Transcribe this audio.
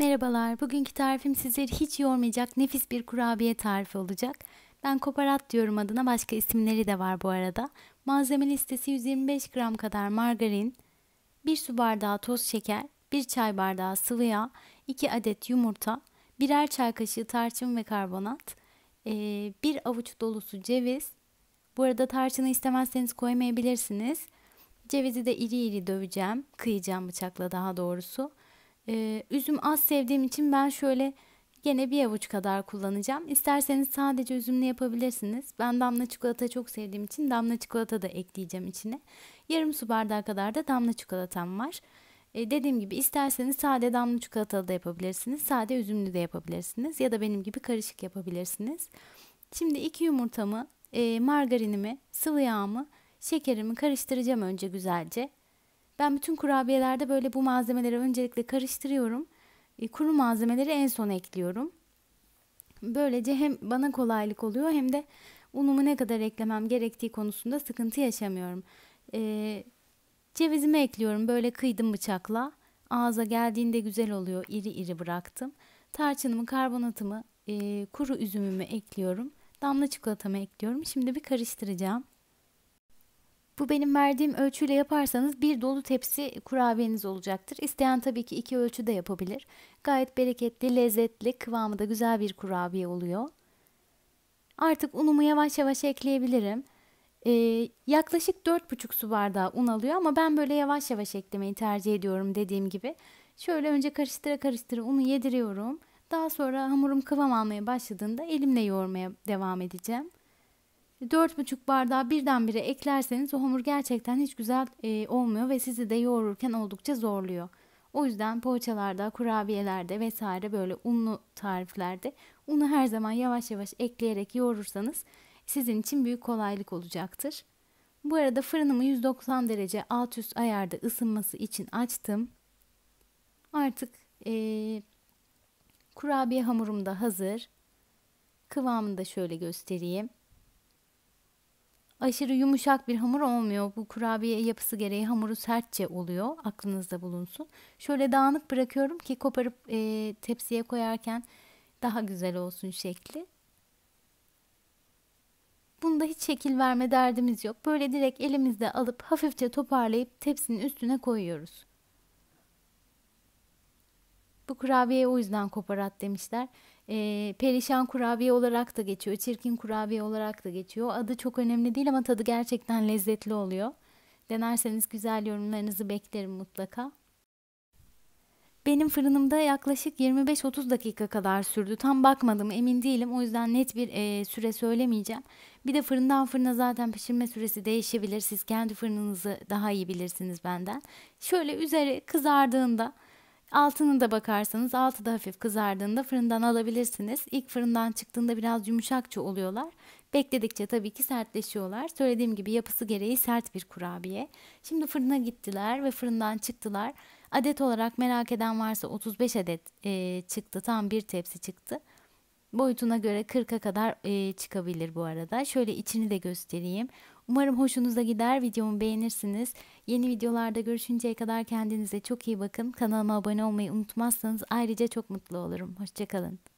Merhabalar, bugünkü tarifim sizleri hiç yormayacak nefis bir kurabiye tarifi olacak. Ben koparat diyorum adına başka isimleri de var bu arada. Malzeme listesi 125 gram kadar margarin, 1 su bardağı toz şeker, 1 çay bardağı sıvı yağ, 2 adet yumurta, birer çay kaşığı tarçın ve karbonat, bir avuç dolusu ceviz. Bu arada tarçını istemezseniz koymayabilirsiniz. Cevizi de iri iri döveceğim, kıyacağım bıçakla daha doğrusu. Ee, üzüm az sevdiğim için ben şöyle gene bir avuç kadar kullanacağım. İsterseniz sadece üzümlü yapabilirsiniz. Ben damla çikolata çok sevdiğim için damla çikolata da ekleyeceğim içine. Yarım su bardağı kadar da damla çikolatam var. Ee, dediğim gibi isterseniz sade damla çikolatalı da yapabilirsiniz. Sade üzümlü de yapabilirsiniz. Ya da benim gibi karışık yapabilirsiniz. Şimdi iki yumurtamı, e, margarinimi, sıvı yağımı, şekerimi karıştıracağım önce güzelce. Ben bütün kurabiyelerde böyle bu malzemeleri öncelikle karıştırıyorum. E, kuru malzemeleri en son ekliyorum. Böylece hem bana kolaylık oluyor hem de unumu ne kadar eklemem gerektiği konusunda sıkıntı yaşamıyorum. Ee, cevizimi ekliyorum böyle kıydım bıçakla. Ağza geldiğinde güzel oluyor iri iri bıraktım. Tarçınımı, karbonatımı, e, kuru üzümümü ekliyorum. Damla çikolatamı ekliyorum. Şimdi bir karıştıracağım. Bu benim verdiğim ölçüyle yaparsanız bir dolu tepsi kurabiyeniz olacaktır. İsteyen tabii ki iki ölçü de yapabilir. Gayet bereketli, lezzetli, kıvamı da güzel bir kurabiye oluyor. Artık unumu yavaş yavaş ekleyebilirim. Ee, yaklaşık 4,5 su bardağı un alıyor ama ben böyle yavaş yavaş eklemeyi tercih ediyorum dediğim gibi. Şöyle önce karıştıra karıştıra unu yediriyorum. Daha sonra hamurum kıvam almaya başladığında elimle yoğurmaya devam edeceğim. 4,5 bardağı birdenbire eklerseniz o hamur gerçekten hiç güzel e, olmuyor ve sizi de yoğururken oldukça zorluyor. O yüzden poğaçalarda, kurabiyelerde vesaire böyle unlu tariflerde unu her zaman yavaş yavaş ekleyerek yoğurursanız sizin için büyük kolaylık olacaktır. Bu arada fırınımı 190 derece alt üst ayarda ısınması için açtım. Artık e, kurabiye hamurum da hazır. Kıvamını da şöyle göstereyim aşırı yumuşak bir hamur olmuyor. Bu kurabiye yapısı gereği hamuru sertçe oluyor. Aklınızda bulunsun. Şöyle dağınık bırakıyorum ki koparıp e, tepsiye koyarken daha güzel olsun şekli. Bunda hiç şekil verme derdimiz yok. Böyle direkt elimizde alıp hafifçe toparlayıp tepsinin üstüne koyuyoruz. Bu kurabiyeyi o yüzden koparat demişler. E, perişan kurabiye olarak da geçiyor. Çirkin kurabiye olarak da geçiyor. Adı çok önemli değil ama tadı gerçekten lezzetli oluyor. Denerseniz güzel yorumlarınızı beklerim mutlaka. Benim fırınımda yaklaşık 25-30 dakika kadar sürdü. Tam bakmadım emin değilim. O yüzden net bir e, süre söylemeyeceğim. Bir de fırından fırına zaten pişirme süresi değişebilir. Siz kendi fırınınızı daha iyi bilirsiniz benden. Şöyle üzeri kızardığında Altını da bakarsanız altı da hafif kızardığında fırından alabilirsiniz. İlk fırından çıktığında biraz yumuşakça oluyorlar. Bekledikçe tabii ki sertleşiyorlar. Söylediğim gibi yapısı gereği sert bir kurabiye. Şimdi fırına gittiler ve fırından çıktılar. Adet olarak merak eden varsa 35 adet e, çıktı. Tam bir tepsi çıktı. Boyutuna göre 40'a kadar e, çıkabilir bu arada. Şöyle içini de göstereyim. Umarım hoşunuza gider, videomu beğenirsiniz. Yeni videolarda görüşünceye kadar kendinize çok iyi bakın. Kanalıma abone olmayı unutmazsanız ayrıca çok mutlu olurum. Hoşçakalın.